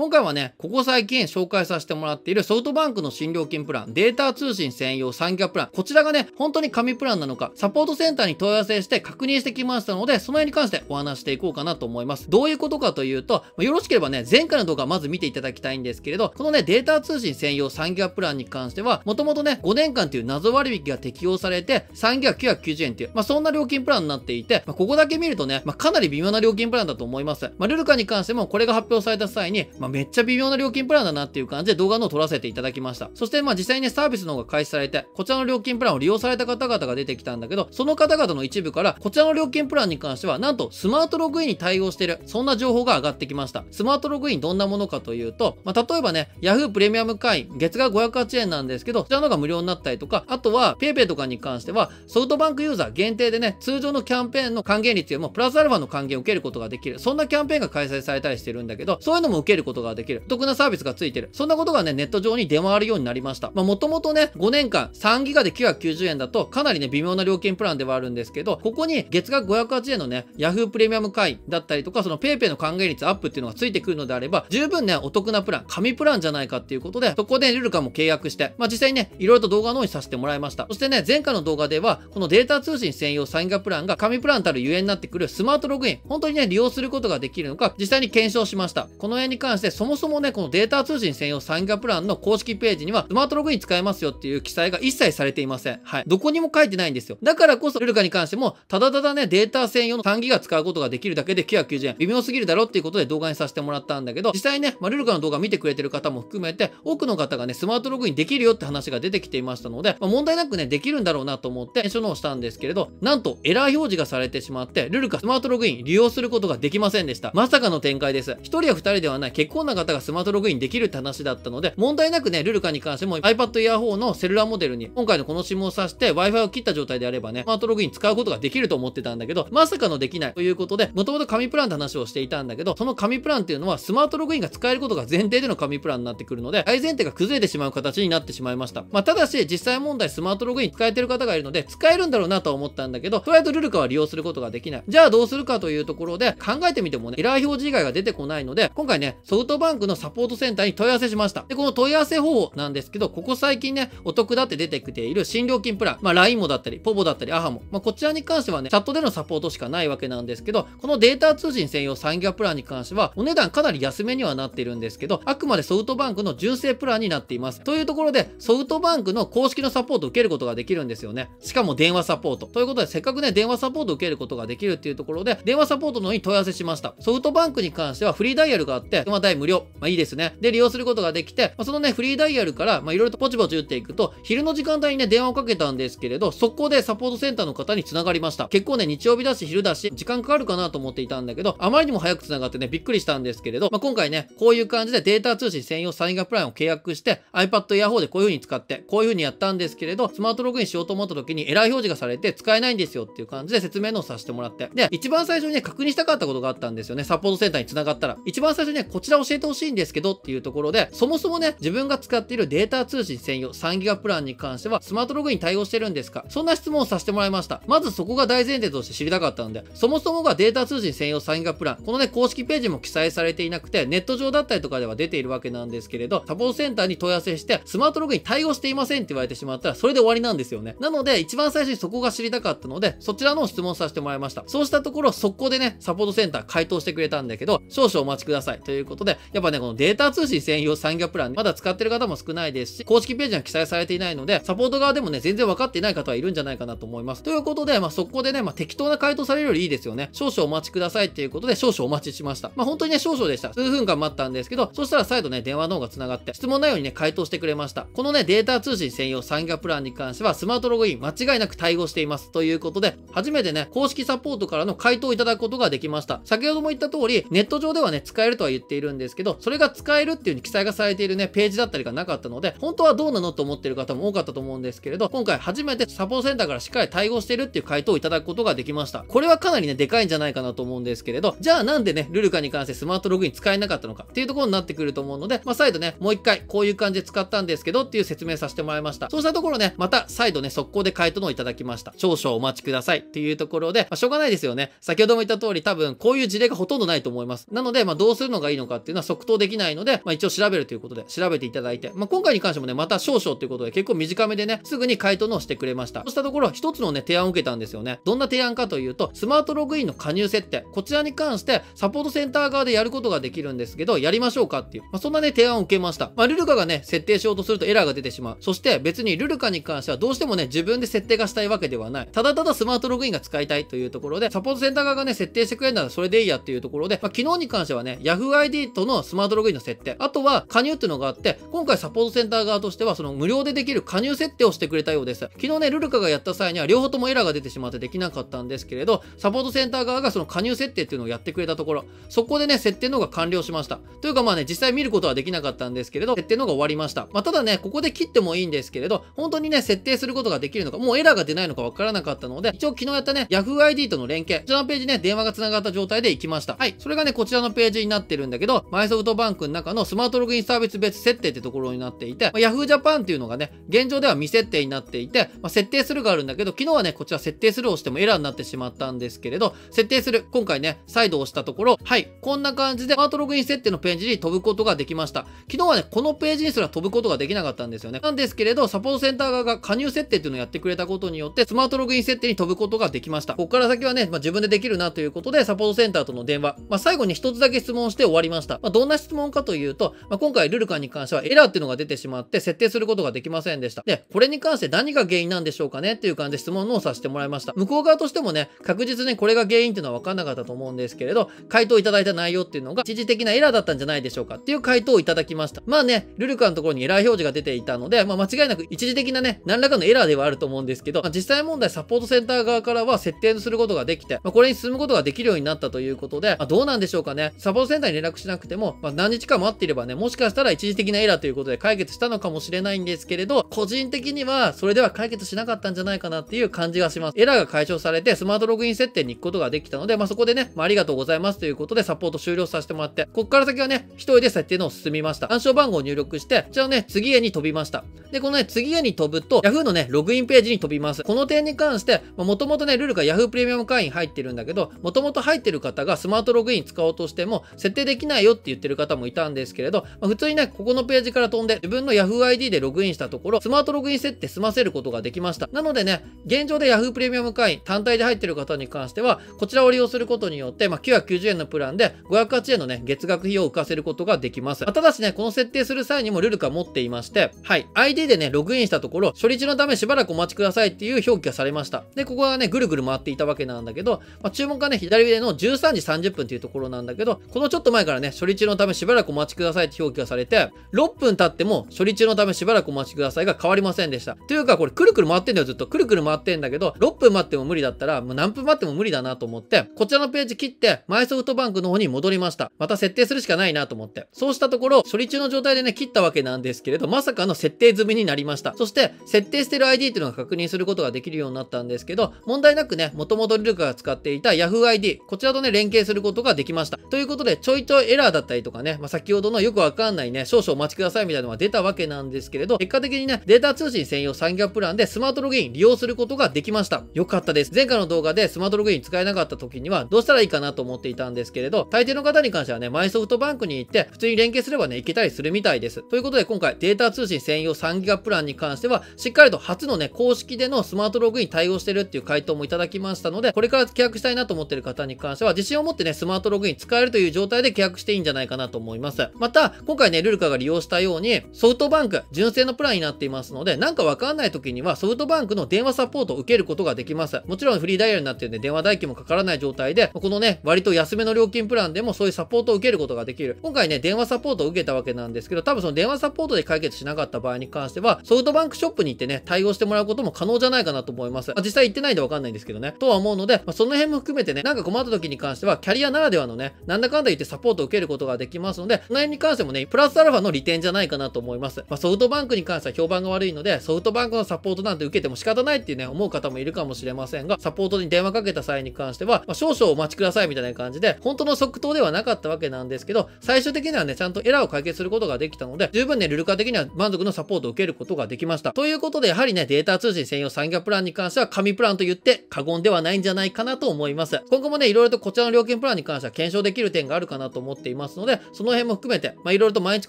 今回はね、ここ最近紹介させてもらっているソフトバンクの新料金プラン、データ通信専用産業プラン。こちらがね、本当に紙プランなのか、サポートセンターに問い合わせして確認してきましたので、その辺に関してお話していこうかなと思います。どういうことかというと、よろしければね、前回の動画まず見ていただきたいんですけれど、このね、データ通信専用産業プランに関しては、もともとね、5年間という謎割引が適用されて、産業990円という、まあ、そんな料金プランになっていて、まあ、ここだけ見るとね、まあ、かなり微妙な料金プランだと思います。まあ、ルルカに関しても、これが発表された際に、まあめっちゃ微妙な料金プランだなっていう感じで動画のを撮らせていただきました。そしてまあ実際にね、サービスの方が開始されて、こちらの料金プランを利用された方々が出てきたんだけど、その方々の一部から、こちらの料金プランに関しては、なんとスマートログインに対応してる、そんな情報が上がってきました。スマートログインどんなものかというと、まあ、例えばね、Yahoo プレミアム会員、月額508円なんですけど、こちらの方が無料になったりとか、あとは PayPay とかに関しては、ソフトバンクユーザー限定でね、通常のキャンペーンの還元率よりも、プラスアルファの還元を受けることができる。そんなキャンペーンが開催されたりしてるんだけど、そういうのも受けることことができる。得なサービスがついてる。そんなことがね、ネット上に出回るようになりました。まあ、もともとね、5年間3ギガで990円だと、かなりね、微妙な料金プランではあるんですけど、ここに月額508円のね、Yahoo プレミアム会員だったりとか、その PayPay の還元率アップっていうのがついてくるのであれば、十分ね、お得なプラン、紙プランじゃないかっていうことで、そこでルルカも契約して、まあ、実際にね、いろいろと動画の方にさせてもらいました。そしてね、前回の動画では、このデータ通信専用サインガプランが紙プランたるゆえになってくるスマートログイン、本当にね、利用することができるのか、実際に検証しました。この辺に関して、そもそもね、このデータ通信専用産業プランの公式ページには、スマートログイン使えますよっていう記載が一切されていません。はい。どこにも書いてないんですよ。だからこそ、ルルカに関しても、ただただね、データ専用の単ギガ使うことができるだけで990円。微妙すぎるだろっていうことで動画にさせてもらったんだけど、実際ね、まあ、ルルカの動画見てくれてる方も含めて、多くの方がね、スマートログインできるよって話が出てきていましたので、まあ、問題なくね、できるんだろうなと思って、書のしたんですけれど、なんとエラー表示がされてしまって、ルルカスマートログイン利用することができませんでした。まさかの展開です。1人や2人ではない、結コアな方がスマートログインできるって話だったので、問題なくね、ルルカに関しても iPad Air 4のセルラーモデルに、今回のこの SIM を挿して Wi-Fi を切った状態であればね、スマートログイン使うことができると思ってたんだけど、まさかのできないということで、もともと紙プランって話をしていたんだけど、その紙プランっていうのはスマートログインが使えることが前提での紙プランになってくるので、大前提が崩れてしまう形になってしまいました。まあ、ただし、実際問題スマートログイン使えてる方がいるので、使えるんだろうなとは思ったんだけど、とりあえずルルカは利用することができない。じゃあどうするかというところで、考えてみてもね、エラー表示以外が出てこないので、今回ね、ソソフトバンクのサポートセンターに問い合わせしました。で、この問い合わせ方法なんですけど、ここ最近ね、お得だって出てきている新料金プラン、まあ、LINE もだったり、ポボだったり、アハも、まあ、こちらに関してはね、チャットでのサポートしかないわけなんですけど、このデータ通信専用産業プランに関しては、お値段かなり安めにはなってるんですけど、あくまでソフトバンクの純正プランになっています。というところで、ソフトバンクの公式のサポートを受けることができるんですよね。しかも電話サポート。ということで、せっかくね、電話サポートを受けることができるっていうところで、電話サポートのに問い合わせしました。ソフトバンクに関してはフリーダイヤルがあって、まあ無料。まあいいですね。で、利用することができて、まあ、そのね、フリーダイヤルから、まあいろいろとポチポチ打っていくと、昼の時間帯にね、電話をかけたんですけれど、速攻でサポートセンターの方に繋がりました。結構ね、日曜日だし、昼だし、時間かかるかなと思っていたんだけど、あまりにも早く繋がってね、びっくりしたんですけれど、まあ今回ね、こういう感じでデータ通信専用サインアップラインを契約して、iPad Air4 でこういう風に使って、こういう風にやったんですけれど、スマートログインしようと思った時にエラー表示がされて使えないんですよっていう感じで説明のをさせてもらって。で、一番最初にね、確認したかったことがあったんですよね。サポートセンターに繋がったら。一番最初にね、こちらを教えてほしいんですけどっていうところで、そもそもね、自分が使っているデータ通信専用3ギガプランに関しては、スマートログに対応してるんですかそんな質問をさせてもらいました。まずそこが大前提として知りたかったので、そもそもがデータ通信専用3ギガプラン、このね、公式ページも記載されていなくて、ネット上だったりとかでは出ているわけなんですけれど、サポートセンターに問い合わせして、スマートログに対応していませんって言われてしまったら、それで終わりなんですよね。なので、一番最初にそこが知りたかったので、そちらの質問させてもらいました。そうしたところ、速攻でね、サポートセンター回答してくれたんだけど、少々お待ちください。ということで、で、やっぱね、このデータ通信専用産業プラン、まだ使ってる方も少ないですし、公式ページには記載されていないので、サポート側でもね、全然分かっていない方はいるんじゃないかなと思います。ということで、まあ、こでね、まあ、適当な回答されるよりいいですよね。少々お待ちくださいっていうことで、少々お待ちしました。まあ、本当にね、少々でした。数分間待ったんですけど、そしたら再度ね、電話の方が繋がって、質問内容にね、回答してくれました。このね、データ通信専用産業プランに関しては、スマートログイン間違いなく対応しています。ということで、初めてね、公式サポートからの回答をいただくことができました。先ほども言った通り、ネット上ではね、使えるとは言っているんですけど、それが使えるっていううに記載がされているね、ページだったりがなかったので、本当はどうなのと思ってる方も多かったと思うんですけれど、今回初めてサポートセンターからしっかり対応しているっていう回答をいただくことができました。これはかなりね、でかいんじゃないかなと思うんですけれど、じゃあなんでね、ルルカに関してスマートログイン使えなかったのかっていうところになってくると思うので、まあ、再度ね、もう一回こういう感じで使ったんですけどっていう説明させてもらいました。そうしたところね、また再度ね、速攻で回答のをいただきました。少々お待ちくださいっていうところで、まあ、しょうがないですよね。先ほども言った通り多分こういう事例がほとんどないと思います。なので、まあどうするのがいいのかってっていうのは即答できないので、まあ、一応調べるということで、調べていただいて、まあ、今回に関してもね、また少々ということで、結構短めでね、すぐに回答のしてくれました。そうしたところ、一つのね、提案を受けたんですよね。どんな提案かというと、スマートログインの加入設定、こちらに関して、サポートセンター側でやることができるんですけど、やりましょうかっていう、まあ、そんなね、提案を受けました。まあ、ルルカがね、設定しようとするとエラーが出てしまう。そして、別にルルカに関しては、どうしてもね、自分で設定がしたいわけではない。ただただスマートログインが使いたいというところで、サポートセンター側がね、設定してくれるならそれでいいやっていうところで、まあ、昨日に関してはね、Yahoo ID ットのスマートログインの設定。あとは、加入っていうのがあって、今回サポートセンター側としては、その無料でできる加入設定をしてくれたようです。昨日ね、ルルカがやった際には、両方ともエラーが出てしまってできなかったんですけれど、サポートセンター側がその加入設定っていうのをやってくれたところ、そこでね、設定の方が完了しました。というかまあね、実際見ることはできなかったんですけれど、設定の方が終わりました。まあ、ただね、ここで切ってもいいんですけれど、本当にね、設定することができるのか、もうエラーが出ないのかわからなかったので、一応昨日やったね、Yahoo ID との連携、こちらのページね、電話が繋がった状態で行きました。はい、それがね、こちらのページになってるんだけど、マイソフトバンクの中のスマートログインサービス別設定ってところになっていて、まあ、Yahoo Japan っていうのがね、現状では未設定になっていて、まあ、設定するがあるんだけど、昨日はね、こちら設定するをしてもエラーになってしまったんですけれど、設定する、今回ね、再度押したところ、はい、こんな感じで、スマートログイン設定のページに飛ぶことができました。昨日はね、このページにすら飛ぶことができなかったんですよね。なんですけれど、サポートセンター側が加入設定っていうのをやってくれたことによって、スマートログイン設定に飛ぶことができました。ここから先はね、まあ、自分でできるなということで、サポートセンターとの電話、まあ、最後に一つだけ質問して終わりました。。まあ、どんな質問かというと、まあ、今回ルルカに関してはエラーっていうのが出てしまって設定することができませんでした。で、これに関して何が原因なんでしょうかねっていう感じで質問のをさせてもらいました。向こう側としてもね、確実にこれが原因っていうのは分かんなかったと思うんですけれど、回答いただいた内容っていうのが一時的なエラーだったんじゃないでしょうかっていう回答をいただきました。まあね、ルルカのところにエラー表示が出ていたので、まあ、間違いなく一時的なね、何らかのエラーではあると思うんですけど、まあ、実際問題サポートセンター側からは設定することができて、まあ、これに進むことができるようになったということで、まあ、どうなんでしょうかね。サポートセンターに連絡しなくくても、まあ、何日か待っていればね、もしかしたら一時的なエラーということで解決したのかもしれないんですけれど、個人的にはそれでは解決しなかったんじゃないかなっていう感じがします。エラーが解消されて、スマートログイン設定に行くことができたので、まあ、そこでね、まあ、ありがとうございますということでサポート終了させてもらって、こっから先はね、一人で設定のを進みました。暗証番号を入力して、じゃあね、次へに飛びました。で、このね、次へに飛ぶと、Yahoo のね、ログインページに飛びます。この点に関して、もともとね、ルールが Yahoo プレミアム会員入ってるんだけど、もともと入ってる方がスマートログイン使おうとしても、設定できないよって言ってる方もいたんですけれど、まあ、普通にね、ここのページから飛んで、自分の Yahoo ID でログインしたところ、スマートログイン設定済ませることができました。なのでね、現状で Yahoo プレミアム会員単体で入ってる方に関しては、こちらを利用することによって、まあ、990円のプランで508円のね、月額費を浮かせることができます。まあ、ただしね、この設定する際にもルールが持っていまして、はい、ID でね、ログインしたところ、理中のためしばらくお待ちくださいっていう表記がされました。で、ここがね、ぐるぐる回っていたわけなんだけど、まあ、注文がね、左上の13時30分っていうところなんだけど、このちょっと前からね、処理中のためしばらくお待ちくださいって表記がされて、6分経っても、処理中のためしばらくお待ちくださいが変わりませんでした。というか、これ、くるくる回ってんだよ、ずっと。くるくる回ってんだけど、6分待っても無理だったら、もう何分待っても無理だなと思って、こちらのページ切って、マイソフトバンクの方に戻りました。また設定するしかないなと思って。そうしたところ、処理中の状態でね、切ったわけなんですけれど、まさかの設定済みになりました。そして、設定してる ID っていうのが確認することができるようになったんですけど、問題なくね、元々ルルカが使っていた Yahoo ID、こちらとね、連携することができました。ということで、ちょいちょいエラーだったりとかね、まあ、先ほどのよくわかんないね、少々お待ちくださいみたいなのが出たわけなんですけれど、結果的にね、データ通信専用産業プランでスマートログイン利用することができました。よかったです。前回の動画でスマートログイン使えなかった時には、どうしたらいいかなと思っていたんですけれど、大抵の方に関してはね、マイソフトバンクに行って、普通に連携すればね、行けたりするみたいです。ということで、今回、データ通信専用産業3ギガプランに関しては、しっかりと初のね、公式でのスマートログに対応してるっていう回答もいただきましたので、これから契約したいなと思ってる方に関しては、自信を持ってね、スマートログイン使えるという状態で契約していいんじゃないかなと思います。また、今回ね、ルルカが利用したように、ソフトバンク、純正のプランになっていますので、なんかわかんない時には、ソフトバンクの電話サポートを受けることができます。もちろんフリーダイヤルになってるんで、電話代金もかからない状態で、このね、割と安めの料金プランでもそういうサポートを受けることができる。今回ね、電話サポートを受けたわけなんですけど、多分その電話サポートで解決しなかった場合に関関しては、ソフトバンクショップに行ってね、対応してもらうことも可能じゃないかなと思います。まあ、実際行ってないでわかんないんですけどね。とは思うので、まあ、その辺も含めてね、なんか困った時に関しては、キャリアならではのね、なんだかんだ言ってサポートを受けることができますので、その辺に関してもね、プラスアルファの利点じゃないかなと思います。まあ、ソフトバンクに関しては評判が悪いので、ソフトバンクのサポートなんて受けても仕方ないっていうね、思う方もいるかもしれませんが、サポートに電話かけた際に関しては、まあ、少々お待ちくださいみたいな感じで、本当の即答ではなかったわけなんですけど、最終的にはね、ちゃんとエラーを解決することができたので、十分ね、ルルカ的には満足のサポートを受け受けることができました。ということで、やはりね、データ通信専用産業プランに関しては紙プランと言って過言ではないんじゃないかなと思います。今後もね、いろいろとこちらの料金プランに関しては検証できる点があるかなと思っていますので、その辺も含めて、まあ、いろいろと毎日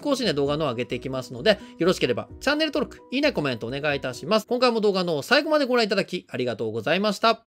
更新で動画の上げていきますので、よろしければチャンネル登録、いいね、コメントお願いいたします。今回も動画の最後までご覧いただきありがとうございました。